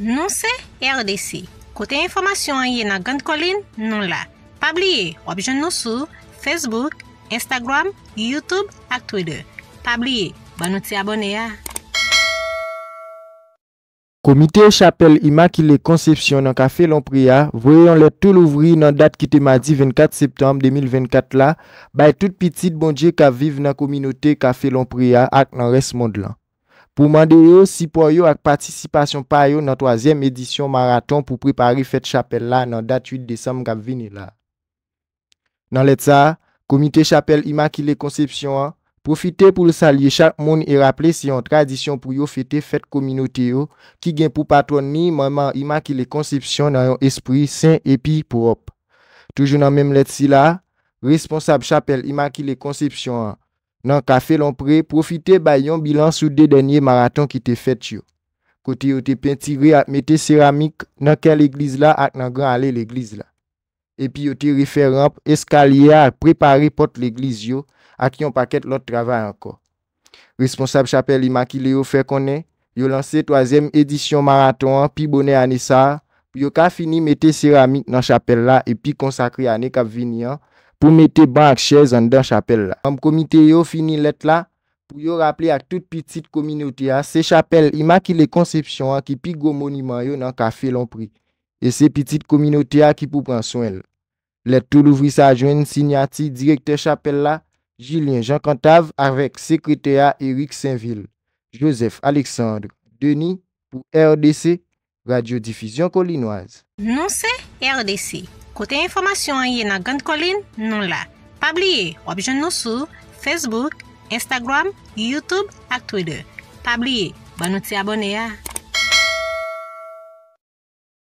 Nou se, RDC. Kote informasyon an ye nan gant kolin, nou la. Pabliye, objoun nou sou, Facebook, Instagram, Youtube ak Twitter. Pabliye, ban nou ti abone ya. Komite e chapel ima ki le konsepsyon nan kafe lompriya, vweyon le to louvri nan dat ki te madi 24 septembe 2024 la, bay tout pitit bondje ka vive nan kominote kafe lompriya ak nan res mond lan. pou mande yo sipoy yo ak patisipasyon pa yo nan toazyem edisyon maraton pou prepari fèt chapelle la nan datu 8 desam gap vini la. Nan let sa, komite chapelle imakile konsepsyon an, profite pou le salye chak moun e raple se yon tradisyon pou yo fète fèt kominote yo, ki gen pou patwane mi manman imakile konsepsyon nan yon espri sen epi pou hop. Toujou nan menm let si la, responsab chapelle imakile konsepsyon an, nan ka fe lon pre profite bayon bilan sou de denye maraton ki te fet yo. Kote yo te pentire at mette ceramik nan ken l'egliz la at nan gran ale l'egliz la. Epi yo te referan eskalye a prepari pot l'egliz yo at yon paket lot travay anko. Responsab chapel ima ki le yo fe konen, yo lanse toazem edisyon maraton an pi bonen ane sa, yo ka fini mette ceramik nan chapel la epi konsakri ane kap vinyan pou mette bank chez an dan chapelle la. Am komite yo fini let la, pou yo rapple ak tout pitit kominote ya, se chapelle ima ki le konsepsyon an ki pi gwo moniman yo nan kafe lompri, e se pitit kominote ya ki pou pran swen la. Let tou louvri sa jwen sinyati direktè chapelle la, Julien Jean Cantave, avek sekrete ya Eric Saintville, Joseph Alexandre, Denis, pou RDC, Radiodifusion Kolinoise. Non se RDC. Kote informasyon an ye nan gant kolin, nou la. Pabliye, objoun nou sou, Facebook, Instagram, Youtube ak Twitter. Pabliye, ban nou ti abone ya.